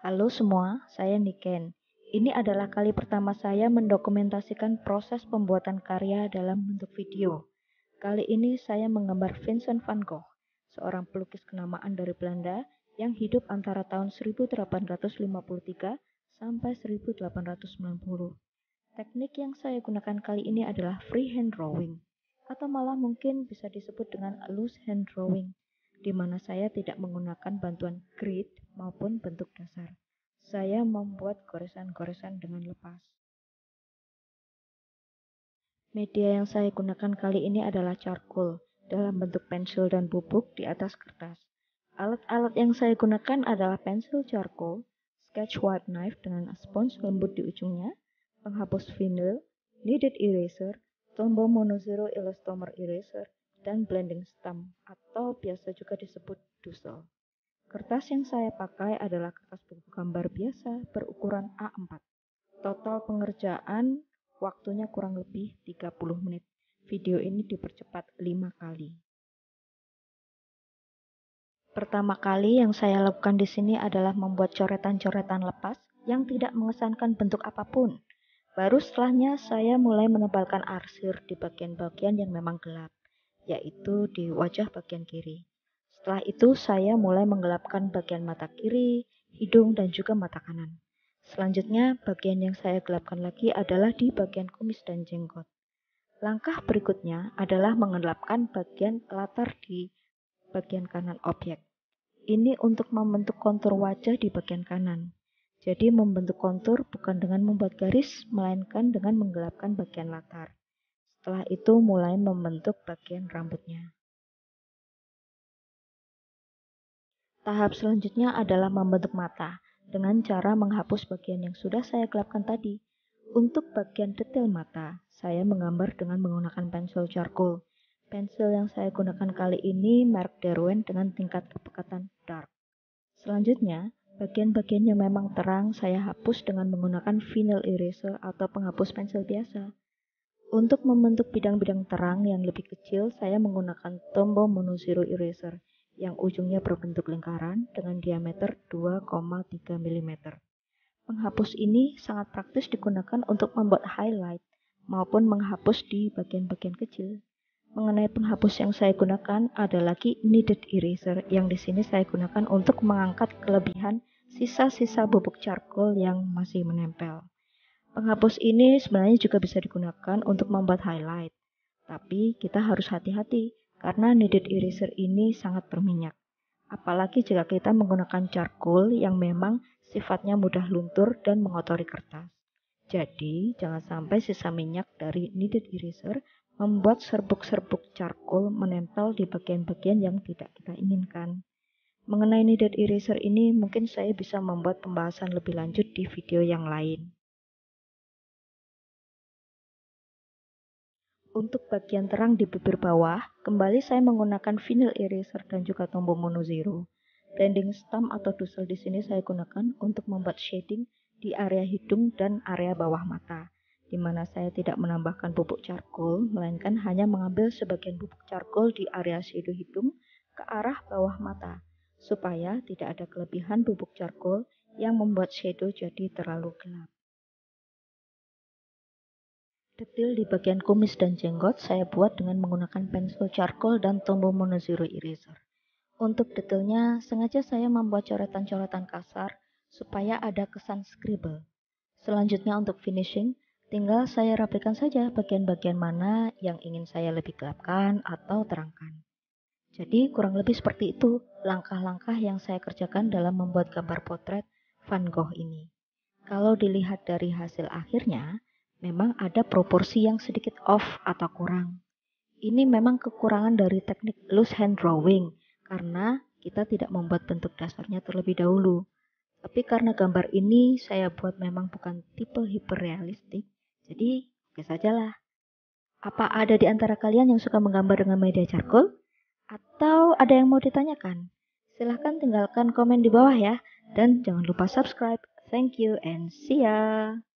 Halo semua, saya Niken. Ini adalah kali pertama saya mendokumentasikan proses pembuatan karya dalam bentuk video. Kali ini saya menggambar Vincent van Gogh, seorang pelukis kenamaan dari Belanda yang hidup antara tahun 1853 sampai 1890. Teknik yang saya gunakan kali ini adalah freehand drawing, atau malah mungkin bisa disebut dengan loose hand drawing di mana saya tidak menggunakan bantuan grid maupun bentuk dasar. Saya membuat goresan-goresan dengan lepas. Media yang saya gunakan kali ini adalah charcoal dalam bentuk pensil dan bubuk di atas kertas. Alat-alat yang saya gunakan adalah pensil charcoal, sketch white knife dengan spons lembut di ujungnya, penghapus vinyl, kneaded eraser, tombol monozero elastomer eraser, dan blending stamp atau biasa juga disebut dusel. Kertas yang saya pakai adalah kertas buku gambar biasa berukuran A4. Total pengerjaan waktunya kurang lebih 30 menit. Video ini dipercepat 5 kali. Pertama kali yang saya lakukan di sini adalah membuat coretan-coretan lepas yang tidak mengesankan bentuk apapun. Baru setelahnya saya mulai menebalkan arsir di bagian-bagian yang memang gelap yaitu di wajah bagian kiri. Setelah itu, saya mulai menggelapkan bagian mata kiri, hidung, dan juga mata kanan. Selanjutnya, bagian yang saya gelapkan lagi adalah di bagian kumis dan jenggot. Langkah berikutnya adalah menggelapkan bagian latar di bagian kanan objek. Ini untuk membentuk kontur wajah di bagian kanan. Jadi membentuk kontur bukan dengan membuat garis, melainkan dengan menggelapkan bagian latar. Setelah itu mulai membentuk bagian rambutnya. Tahap selanjutnya adalah membentuk mata dengan cara menghapus bagian yang sudah saya gelapkan tadi. Untuk bagian detail mata, saya menggambar dengan menggunakan pensil charcoal. Pensil yang saya gunakan kali ini merek Derwent dengan tingkat kepekatan dark. Selanjutnya, bagian-bagian yang memang terang saya hapus dengan menggunakan vinyl eraser atau penghapus pensil biasa. Untuk membentuk bidang-bidang terang yang lebih kecil, saya menggunakan tombol Zero eraser yang ujungnya berbentuk lingkaran dengan diameter 2,3 mm. Penghapus ini sangat praktis digunakan untuk membuat highlight maupun menghapus di bagian-bagian kecil. Mengenai penghapus yang saya gunakan ada lagi kneaded eraser yang di sini saya gunakan untuk mengangkat kelebihan sisa-sisa bubuk charcoal yang masih menempel. Penghapus ini sebenarnya juga bisa digunakan untuk membuat highlight. Tapi kita harus hati-hati karena needed eraser ini sangat berminyak. Apalagi jika kita menggunakan charcoal yang memang sifatnya mudah luntur dan mengotori kertas. Jadi, jangan sampai sisa minyak dari needed eraser membuat serbuk-serbuk charcoal menempel di bagian-bagian yang tidak kita inginkan. Mengenai needed eraser ini, mungkin saya bisa membuat pembahasan lebih lanjut di video yang lain. Untuk bagian terang di bibir bawah, kembali saya menggunakan vinyl eraser dan juga tombol mono zero. Blending stamp atau dusel di sini saya gunakan untuk membuat shading di area hidung dan area bawah mata, di mana saya tidak menambahkan bubuk charcoal, melainkan hanya mengambil sebagian bubuk charcoal di area shadow hidung ke arah bawah mata, supaya tidak ada kelebihan bubuk charcoal yang membuat shadow jadi terlalu gelap. Detail di bagian kumis dan jenggot saya buat dengan menggunakan pensil charcoal dan tombol monozero Eraser. Untuk detailnya, sengaja saya membuat coretan-coretan kasar supaya ada kesan scribble. Selanjutnya untuk finishing, tinggal saya rapikan saja bagian-bagian mana yang ingin saya lebih gelapkan atau terangkan. Jadi kurang lebih seperti itu langkah-langkah yang saya kerjakan dalam membuat gambar potret Van Gogh ini. Kalau dilihat dari hasil akhirnya, memang ada proporsi yang sedikit off atau kurang. Ini memang kekurangan dari teknik loose hand drawing karena kita tidak membuat bentuk dasarnya terlebih dahulu. Tapi karena gambar ini saya buat memang bukan tipe hiperrealistik, jadi oke ya sajalah. Apa ada di antara kalian yang suka menggambar dengan media charcoal? Atau ada yang mau ditanyakan? Silahkan tinggalkan komen di bawah ya. Dan jangan lupa subscribe. Thank you and see ya.